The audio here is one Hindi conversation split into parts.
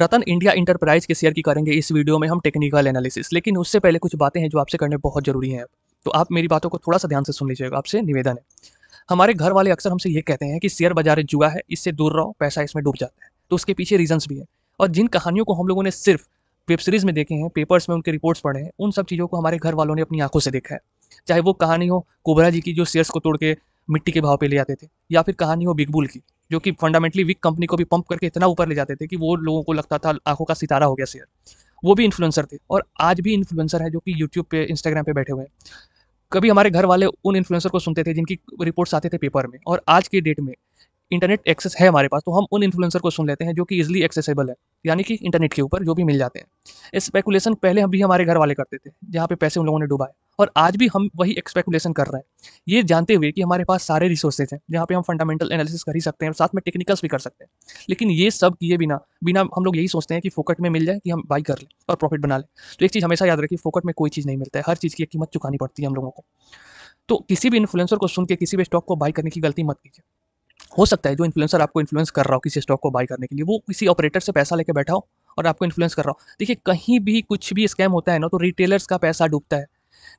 रतन इंडिया इंटरप्राइज के शेयर की करेंगे इस वीडियो में हम टेक्निकल एनालिसिस लेकिन उससे पहले कुछ बातें हैं जो आपसे करने बहुत ज़रूरी हैं तो आप मेरी बातों को थोड़ा सा ध्यान से सुन लीजिएगा आपसे निवेदन है हमारे घर वाले अक्सर हमसे ये कहते हैं कि शेयर बाजार जुआ है इससे दूर रहो पैसा इसमें डूब जाता है तो उसके पीछे रीजन्स भी हैं और जिन कहानियों को हम लोगों ने सिर्फ वेब सीरीज़ में देखे हैं पेपर्स में उनके रिपोर्ट्स पढ़े हैं उन सब चीज़ों को हमारे घर वालों ने अपनी आंखों से देखा है चाहे वो कहानी हो कोबरा जी की जो शेयर्स को तोड़ के मिट्टी के भाव पे ले आते थे या फिर कहानी हो बिग बुल की जो कि फंडामेंटली वीक कंपनी को भी पंप करके इतना ऊपर ले जाते थे कि वो लोगों को लगता था आंखों का सितारा हो गया शेयर वो भी इन्फ्लुएंसर थे और आज भी इन्फ्लुएंसर है जो कि यूट्यूब पे इंस्टाग्राम पे बैठे हुए हैं कभी हमारे घर वाले उन इन्फ्लुएंसर को सुनते थे जिनकी रिपोर्ट्स आते थे पेपर में और आज के डेट में इंटरनेट एक्सेस है हमारे पास तो हम उन इन्फ्लुएंसर को सुन लेते हैं जो कि इजिली एक्सेसिबल है यानी कि इंटरनेट के ऊपर जो भी मिल जाते हैं स्पेकुलेशन पहले हम भी हमारे घर वाले करते थे जहाँ पे पैसे उन लोगों ने डुबाए और आज भी हम वही एक्सपेकुलेशन कर रहे हैं ये जानते हुए कि हमारे पास सारे रिसोर्सेज हैं जहाँ पे हम फंडामेंटल एनालिसिस कर ही सकते हैं और साथ में टेक्निकल्स भी कर सकते हैं लेकिन ये सब किए बिना बिना हम लोग यही सोचते हैं कि फोकट में मिल जाए कि हम बाई कर लें और प्रॉफिट बना लें तो एक चीज़ हमेशा याद रखिए फोकट में कोई चीज़ नहीं मिलता है हर चीज़ की कीमत चुकानी पड़ती है हम लोगों को तो किसी भी इन्फ्लुएंसर को सुन के किसी भी स्टॉक को बाई करने की गलती मत कीजिए हो सकता है जो इन्फ्लुएंसर आपको इन्फ्लुएंस कर रहा हो किसी स्टॉक को बाय करने के लिए वो किसी ऑपरेटर से पैसा लेके बैठा हो और आपको इन्फ्लुएंस कर रहा हो देखिए कहीं भी कुछ भी स्कैम होता है ना तो रिटेलर्स का पैसा डूबता है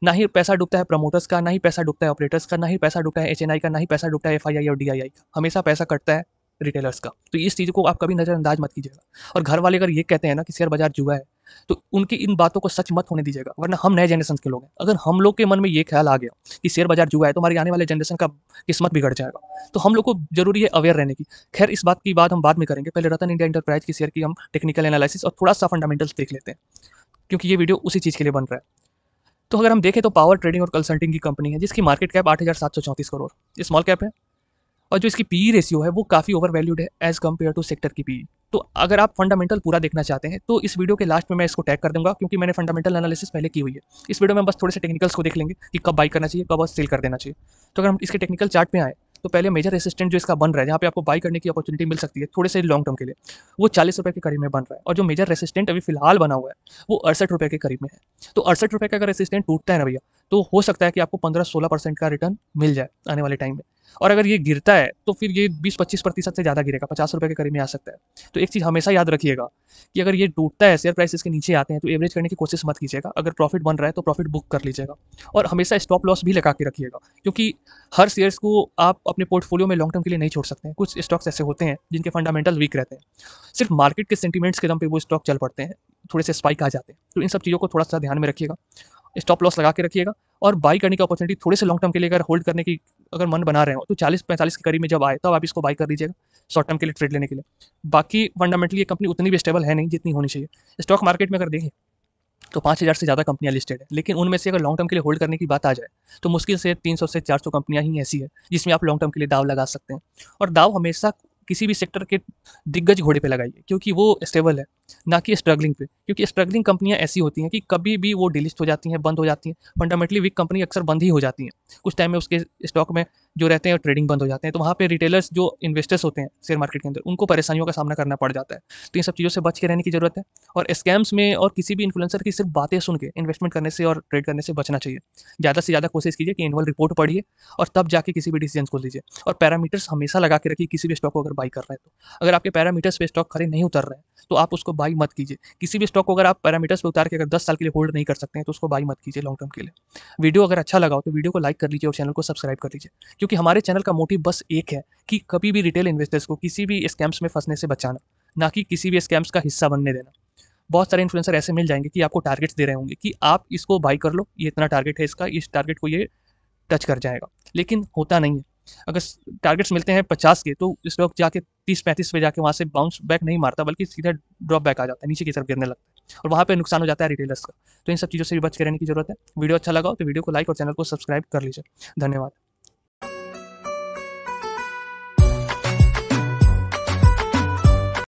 ना ही पैसा डूबता है प्रमोटर्स का ना ही पैसा डूबता है ऑपरेटर्स का ना ही पैसा डूबता है एच का ना ही पैसा डूबता है एफ और डी का हमेशा पैसा कटता है रिटेलर्स का तो इस चीज़ को आप कभी नज़रअंदाज मत कीजिएगा और घर वाले अगर ये कहते हैं ना कि शेयर बाजार जुआ है तो उनकी इन बातों को सच मत होने दीजिएगा वरना हम नए जनरेशन के लोग हैं अगर हम लोग के मन में ये ख्याल आ गया कि शेयर बाजार जुआ है तो हमारी आने वाले जनरेशन का किस्मत बिगड़ जाएगा तो हम लोग को जरूरी है अवेयर रहने की खैर इस बात की बात हम बाद में करेंगे पहले रतन इंडिया इंटरप्राइज की शेयर की हम टेक्निकल एनालिसिस और थोड़ा सा फंडामेंटल्स देख लेते हैं क्योंकि ये वीडियो उसी चीज़ के लिए बन रहा है तो अगर हम देखें तो पावर ट्रेडिंग और कंसल्टिंग की कंपनी है जिसकी मार्केट कैप आठ करोड़ स्मॉल कैप है और जो इसकी पी रेशियो e है वो काफ़ी ओवर वैल्यूड है एज़ कम्पेयर टू सेक्टर की पी e. तो अगर आप फंडामेंटल पूरा देखना चाहते हैं तो इस वीडियो के लास्ट में मैं इसको टैग कर दूंगा क्योंकि मैंने फंडामेंटल एनालिसिस पहले की हुई है इस वीडियो में बस थोड़े से टेक्निकल्स को देख लेंगे कि कब बाई करना चाहिए कब सेल कर देना चाहिए तो अगर हम इसके टेक्निकल चार्ट में आए तो पहले मेजर रेसिस्टेंट जो इसका बन रहा है जहाँ पे आपको बाई करने की अपॉर्चुनिटी मिल सकती है थोड़े से लॉन्ग टर्म के लिए वो चालीस रुपये के करीब में बन रहा है और जो मेजर रेसिस्टेंट अभी फिलहाल बना हुआ है वो अड़सठ रुपये के करीब में है तो अड़सठ रुपये का अगर रेसिस्टेंट टूटता है ना भैया तो हो सकता है कि आपको पंद्रह सोलह परसेंट का रिटर्न मिल जाए आने वाले टाइम में और अगर ये गिरता है तो फिर ये 20-25 प्रतिशत से ज़्यादा गिरेगा पचास रुपये के करीब में आ सकता है तो एक चीज़ हमेशा याद रखिएगा कि अगर ये टूटता है शेयर प्राइस इसके नीचे आते हैं तो एवरेज करने की कोशिश मत कीजिएगा अगर प्रॉफिट बन रहा है तो प्रॉफिट बुक कर लीजिएगा और हमेशा स्टॉप लॉस भी लगा के रखिएगा क्योंकि हर शेयर्स को आप अपने पोर्टफोलियो में लॉन्ग टर्म के लिए नहीं छोड़ सकते हैं कुछ स्टॉक्स ऐसे होते हैं जिनके फंडामेंटल वीक रहते हैं सिर्फ मार्केट के सेंटीमेंट्स के दम पर वो स्टॉक चल पड़ते हैं थोड़े से स्पाइक आ जाते हैं तो इन सब चीज़ों को थोड़ा सा ध्यान में रखिएगा स्टॉप लॉस लगा के रखिएगा और बाई करने की अपॉर्चुनिटी थोड़े से लॉन्ग टर्म के लिए अगर होल्ड करने की अगर मन बना रहे हो तो चालीस पैंतालीस के करीब में जब आए तब आप इसको बाई कर दीजिएगा शॉर्ट टर्म के लिए ट्रेड लेने के लिए बाकी फंडामेंटली ये कंपनी उतनी भी स्टेबल है नहीं जितनी होनी चाहिए स्टॉक मार्केट में अगर देखें तो पाँच हज़ार से ज़्यादा कंपनियां लिस्टेड है लेकिन उनमें से अगर लॉन्ग टर्म के लिए होल्ड करने की बात आ जाए तो मुश्किल से तीन सौ से चार सौ कंपनियाँ ही ऐसी है जिसमें आप लॉन्ग टर्म के लिए दाव लगा सकते हैं और दाव हमेशा किसी भी सेक्टर के दिग्गज घोड़े पे लगाइए क्योंकि वो स्टेबल है ना कि स्ट्रगलिंग पे क्योंकि स्ट्रगलिंग कंपनियां ऐसी होती हैं कि कभी भी वो डिलिस्ट हो जाती हैं बंद हो जाती हैं फंडामेंटली वीक कंपनी अक्सर बंद ही हो जाती हैं कुछ टाइम में उसके स्टॉक में जो रहते हैं ट्रेडिंग बंद हो जाते हैं तो वहाँ पे रिटेलर्स जो इन्वेस्टर्स होते हैं शेयर मार्केट के अंदर उनको परेशानियों का सामना करना पड़ जाता है तो इन सब चीज़ों से बच के रहने की ज़रूरत है और स्कैम्स में और किसी भी इन्फ्लुएंसर की सिर्फ बातें सुन के इन्वेस्टमेंट करने से और ट्रेड करने से बचना चाहिए ज़्यादा से ज़्यादा कोशिश कीजिए कि एनुअल रिपोर्ट पढ़िए और तब जाके किसी भी डिसीजन को लीजिए और पैरामीटर्स हमेशा लगा के रखिए किसी भी स्टॉक को अगर बाई कर रहे हैं तो अगर आपके पैरामीटर्स पे स्टॉक खड़े नहीं उतर रहे हैं तो आप उसको बाई मत कीजिए किसी भी स्टॉक को अगर आप पैरामीटर्स पर उतार के अगर दस साल के लिए होल्ड नहीं कर सकते हैं तो उसको बाई मत कीजिए लॉन्ग टर्म के लिए वीडियो अगर अच्छा लगा हो तो वीडियो को लाइक कर लीजिए और चैनल को सब्सक्राइब कर लीजिए क्योंकि हमारे चैनल का मोटिव बस एक है कि कभी भी रिटेल इन्वेस्टर्स को किसी भी स्कैम्स में फंसने से बचाना ना कि किसी भी स्कैम्स का हिस्सा बनने देना बहुत सारे इन्फ्लुएंसर ऐसे मिल जाएंगे कि आपको टारगेट्स दे रहे होंगे कि आप इसको बाई कर लो ये इतना टारगेट है इसका इस टारगेट को ये टच कर जाएगा लेकिन होता नहीं है अगर टारगेट्स मिलते हैं पचास के तो इस वक्त जाके तीस पैंतीस पे जाके वहाँ से बाउंस बैक नहीं मारता बल्कि सीधा ड्रॉप बैक आ जाता है नीचे की तरफ गिरने लगता है और वहाँ पे नुकसान हो जाता है रिटेलर्स का तो इन सब चीज़ों से भी बच के रहने की जरूरत है वीडियो अच्छा लगा तो वीडियो को लाइक और चैनल को सब्सक्राइब कर लीजिए धन्यवाद